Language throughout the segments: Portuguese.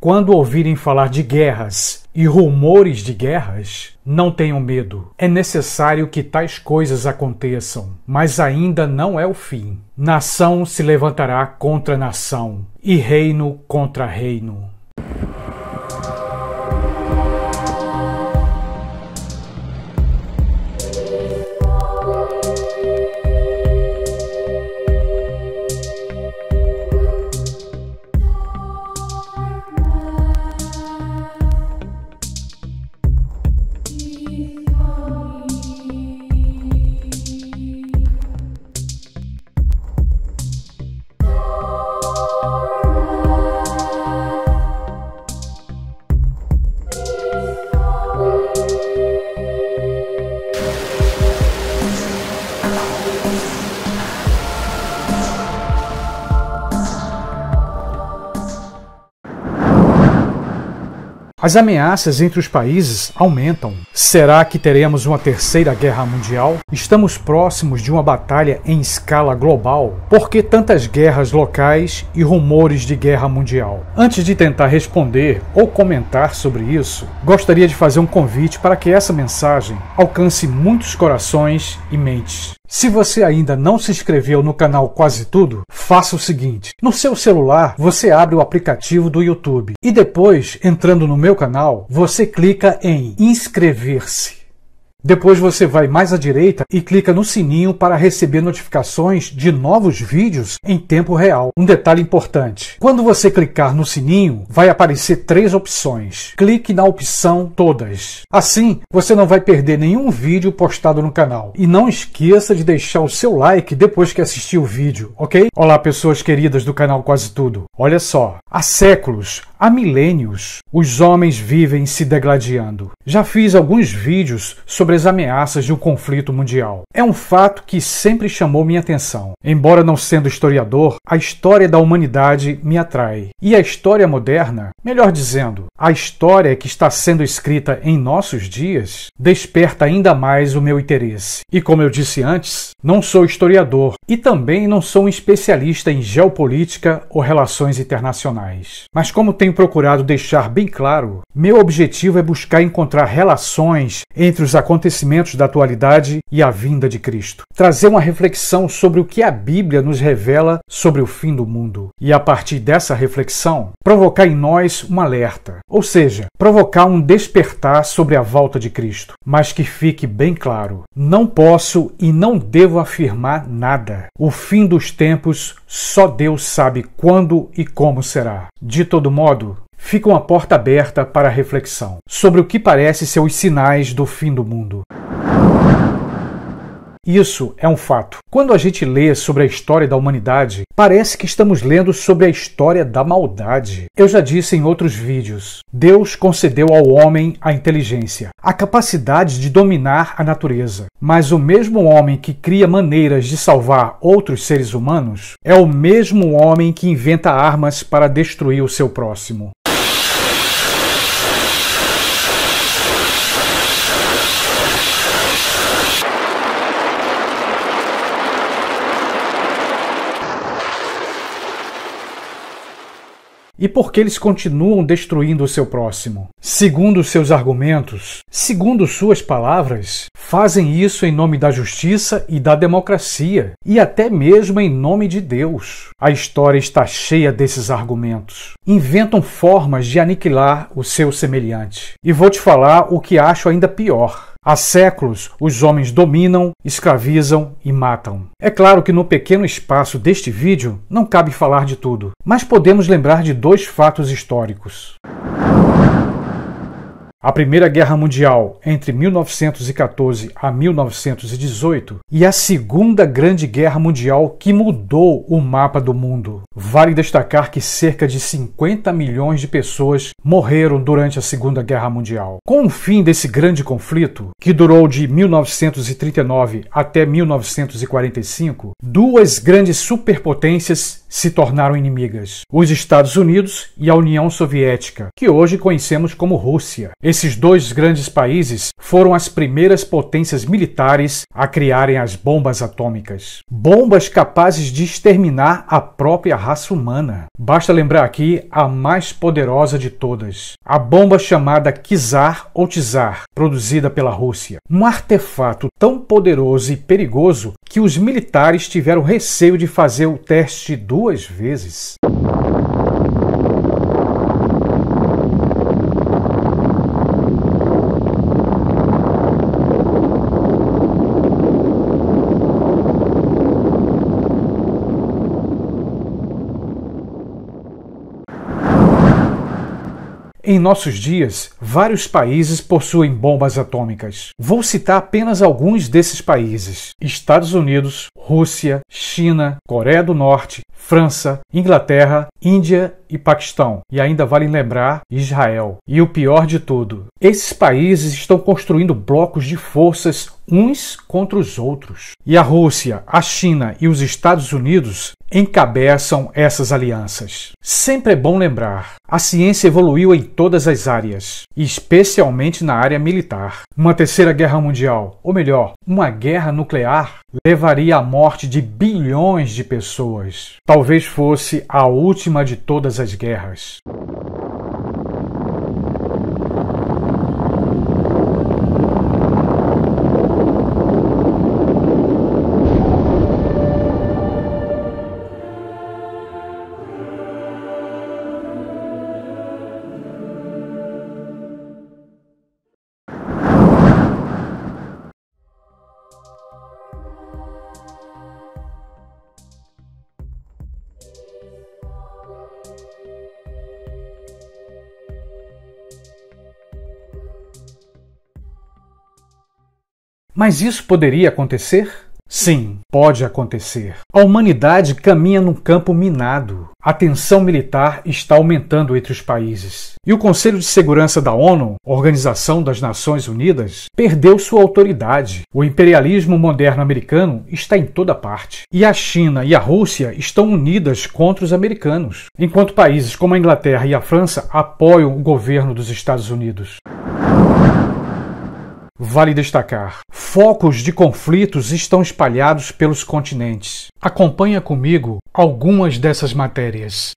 Quando ouvirem falar de guerras e rumores de guerras, não tenham medo. É necessário que tais coisas aconteçam, mas ainda não é o fim. Nação se levantará contra nação e reino contra reino. As ameaças entre os países aumentam. Será que teremos uma terceira guerra mundial? Estamos próximos de uma batalha em escala global? Por que tantas guerras locais e rumores de guerra mundial? Antes de tentar responder ou comentar sobre isso, gostaria de fazer um convite para que essa mensagem alcance muitos corações e mentes. Se você ainda não se inscreveu no canal Quase Tudo, faça o seguinte: no seu celular, você abre o aplicativo do YouTube e depois, entrando no meu canal, você clica em inscrever-se. Depois você vai mais à direita e clica no sininho para receber notificações de novos vídeos em tempo real. Um detalhe importante: quando você clicar no sininho, vai aparecer três opções. Clique na opção Todas. Assim, você não vai perder nenhum vídeo postado no canal. E não esqueça de deixar o seu like depois que assistir o vídeo, ok? Olá, pessoas queridas do canal Quase Tudo. Olha só, há séculos, há milênios, os homens vivem se degladiando. Já fiz alguns vídeos sobre sobre as ameaças de um conflito mundial. É um fato que sempre chamou minha atenção. Embora não sendo historiador, a história da humanidade me atrai. E a história moderna, melhor dizendo, a história que está sendo escrita em nossos dias, desperta ainda mais o meu interesse. E como eu disse antes, não sou historiador e também não sou um especialista em geopolítica ou relações internacionais. Mas como tenho procurado deixar bem claro, meu objetivo é buscar encontrar relações entre os acontecimentos acontecimentos da atualidade e a vinda de Cristo. Trazer uma reflexão sobre o que a Bíblia nos revela sobre o fim do mundo e, a partir dessa reflexão, provocar em nós um alerta, ou seja, provocar um despertar sobre a volta de Cristo. Mas que fique bem claro: não posso e não devo afirmar nada. O fim dos tempos só Deus sabe quando e como será. De todo modo, fica uma porta aberta para reflexão sobre o que parece ser os sinais do fim do mundo. Isso é um fato. Quando a gente lê sobre a história da humanidade, parece que estamos lendo sobre a história da maldade. Eu já disse em outros vídeos: Deus concedeu ao homem a inteligência, a capacidade de dominar a natureza. Mas o mesmo homem que cria maneiras de salvar outros seres humanos é o mesmo homem que inventa armas para destruir o seu próximo. E por que eles continuam destruindo o seu próximo? Segundo seus argumentos, segundo suas palavras, fazem isso em nome da justiça e da democracia, e até mesmo em nome de Deus. A história está cheia desses argumentos. Inventam formas de aniquilar o seu semelhante. E vou te falar o que acho ainda pior. Há séculos, os homens dominam, escravizam e matam. É claro que no pequeno espaço deste vídeo não cabe falar de tudo, mas podemos lembrar de dois fatos históricos a Primeira Guerra Mundial entre 1914 a 1918 e a Segunda Grande Guerra Mundial que mudou o mapa do mundo. Vale destacar que cerca de 50 milhões de pessoas morreram durante a Segunda Guerra Mundial. Com o fim desse grande conflito, que durou de 1939 até 1945, duas grandes superpotências se tornaram inimigas: os Estados Unidos e a União Soviética, que hoje conhecemos como Rússia. Esses dois grandes países foram as primeiras potências militares a criarem as bombas atômicas. Bombas capazes de exterminar a própria raça humana. Basta lembrar aqui a mais poderosa de todas, a bomba chamada Kizar ou Tsar, produzida pela Rússia. Um artefato tão poderoso e perigoso que os militares tiveram receio de fazer o teste do duas vezes Em nossos dias, vários países possuem bombas atômicas. Vou citar apenas alguns desses países: Estados Unidos, Rússia, China, Coreia do Norte, França, Inglaterra, Índia e Paquistão. E ainda vale lembrar Israel. E o pior de tudo, esses países estão construindo blocos de forças uns contra os outros. E a Rússia, a China e os Estados Unidos encabeçam essas alianças. Sempre é bom lembrar: a ciência evoluiu em todas as áreas, especialmente na área militar. Uma terceira guerra mundial, ou melhor, uma guerra nuclear, levaria à morte de bilhões de pessoas. Talvez fosse a última de todas as guerras. Mas isso poderia acontecer? Sim, pode acontecer. A humanidade caminha num campo minado. A tensão militar está aumentando entre os países. E o Conselho de Segurança da ONU, Organização das Nações Unidas, perdeu sua autoridade. O imperialismo moderno americano está em toda parte. E a China e a Rússia estão unidas contra os americanos, enquanto países como a Inglaterra e a França apoiam o governo dos Estados Unidos. Vale destacar: focos de conflitos estão espalhados pelos continentes. Acompanha comigo algumas dessas matérias.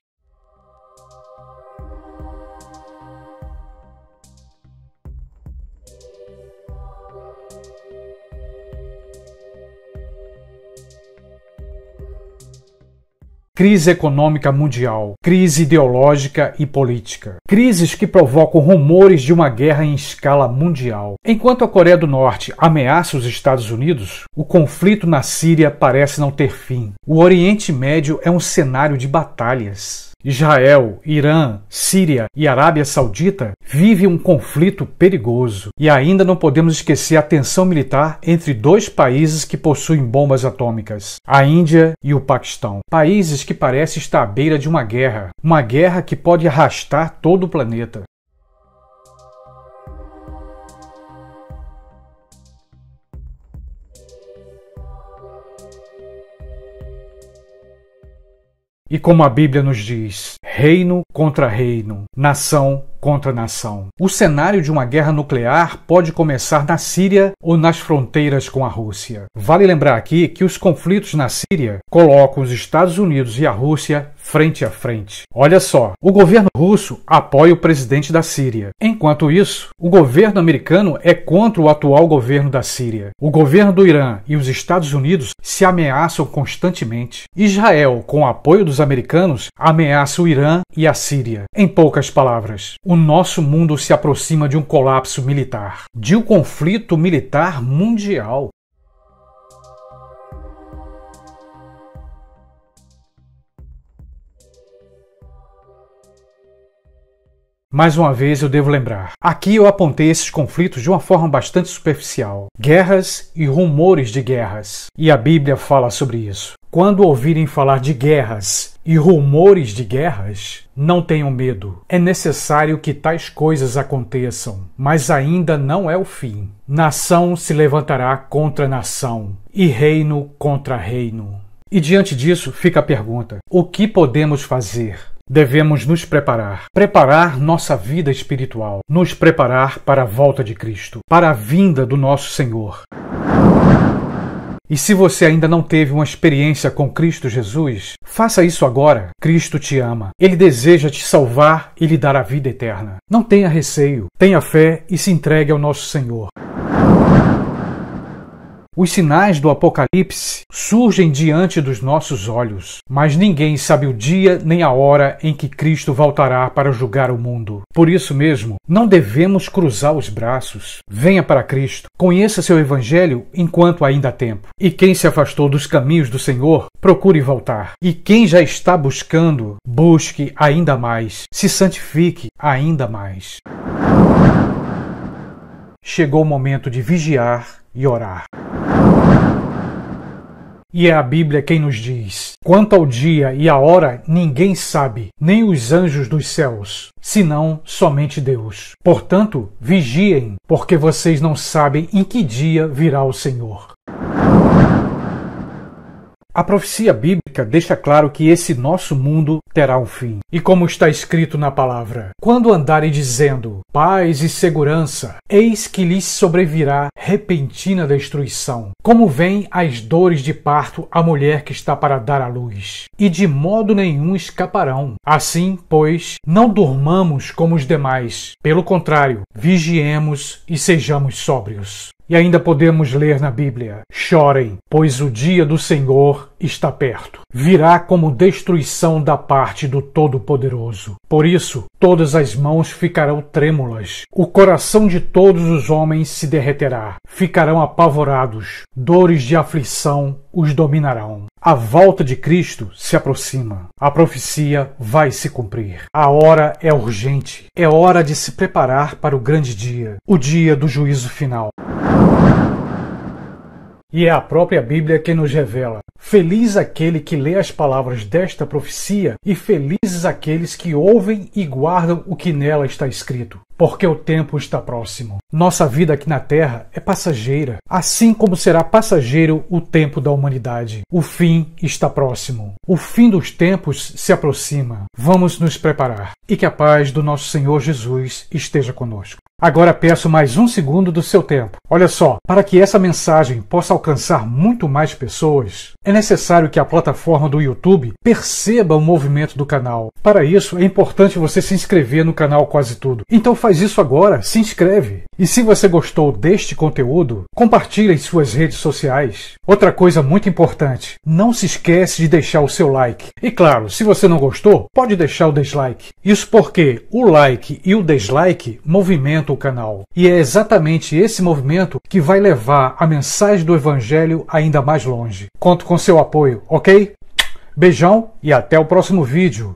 crise econômica mundial, crise ideológica e política, crises que provocam rumores de uma guerra em escala mundial. Enquanto a Coreia do Norte ameaça os Estados Unidos, o conflito na Síria parece não ter fim. O Oriente Médio é um cenário de batalhas. Israel, Irã, Síria e Arábia Saudita vive um conflito perigoso e ainda não podemos esquecer a tensão militar entre dois países que possuem bombas atômicas, a Índia e o Paquistão. Países que parecem estar à beira de uma guerra, uma guerra que pode arrastar todo o planeta. E como a Bíblia nos diz, reino contra reino, nação contra a nação. O cenário de uma guerra nuclear pode começar na Síria ou nas fronteiras com a Rússia. Vale lembrar aqui que os conflitos na Síria colocam os Estados Unidos e a Rússia frente a frente. Olha só, o governo russo apoia o presidente da Síria. Enquanto isso, o governo americano é contra o atual governo da Síria. O governo do Irã e os Estados Unidos se ameaçam constantemente. Israel, com o apoio dos americanos, ameaça o Irã e a Síria. Em poucas palavras, o o nosso mundo se aproxima de um colapso militar, de um conflito militar mundial. Mais uma vez eu devo lembrar. Aqui eu apontei esses conflitos de uma forma bastante superficial. Guerras e rumores de guerras. E a Bíblia fala sobre isso. Quando ouvirem falar de guerras e rumores de guerras, não tenham medo. É necessário que tais coisas aconteçam, mas ainda não é o fim. Nação se levantará contra nação e reino contra reino. E diante disso fica a pergunta: o que podemos fazer? Devemos nos preparar, preparar nossa vida espiritual, nos preparar para a volta de Cristo, para a vinda do nosso Senhor. E se você ainda não teve uma experiência com Cristo Jesus, faça isso agora. Cristo te ama. Ele deseja te salvar e lhe dar a vida eterna. Não tenha receio, tenha fé e se entregue ao nosso Senhor. Os sinais do Apocalipse surgem diante dos nossos olhos, mas ninguém sabe o dia nem a hora em que Cristo voltará para julgar o mundo. Por isso mesmo, não devemos cruzar os braços. Venha para Cristo, conheça seu Evangelho enquanto ainda há tempo. E quem se afastou dos caminhos do Senhor, procure voltar. E quem já está buscando, busque ainda mais, se santifique ainda mais. Chegou o momento de vigiar e orar. E é a Bíblia quem nos diz: quanto ao dia e à hora, ninguém sabe, nem os anjos dos céus, senão somente Deus. Portanto, vigiem, porque vocês não sabem em que dia virá o Senhor. A profecia bíblica deixa claro que esse nosso mundo terá um fim. E como está escrito na palavra: Quando andarem dizendo paz e segurança, eis que lhes sobrevirá repentina destruição, como vêm as dores de parto à mulher que está para dar à luz, e de modo nenhum escaparão. Assim, pois, não dormamos como os demais, pelo contrário, vigiemos e sejamos sóbrios. E ainda podemos ler na Bíblia: Chorem, pois o dia do Senhor está perto. Virá como destruição da parte do Todo-Poderoso. Por isso, todas as mãos ficarão trêmulas. O coração de todos os homens se derreterá. Ficarão apavorados. Dores de aflição os dominarão. A volta de Cristo se aproxima. A profecia vai se cumprir. A hora é urgente. É hora de se preparar para o grande dia, o dia do juízo final. E é a própria Bíblia que nos revela: Feliz aquele que lê as palavras desta profecia, e felizes aqueles que ouvem e guardam o que nela está escrito, porque o tempo está próximo. Nossa vida aqui na Terra é passageira, assim como será passageiro o tempo da humanidade. O fim está próximo. O fim dos tempos se aproxima. Vamos nos preparar e que a paz do nosso Senhor Jesus esteja conosco. Agora peço mais um segundo do seu tempo. Olha só, para que essa mensagem possa alcançar muito mais pessoas, é necessário que a plataforma do YouTube perceba o movimento do canal. Para isso, é importante você se inscrever no canal Quase Tudo. Então faz isso agora, se inscreve. E se você gostou deste conteúdo, compartilhe em suas redes sociais. Outra coisa muito importante, não se esquece de deixar o seu like. E claro, se você não gostou, pode deixar o dislike. Isso porque o like e o dislike movimentam o canal. E é exatamente esse movimento que vai levar a mensagem do evangelho ainda mais longe. Conto com seu apoio, ok? Beijão e até o próximo vídeo.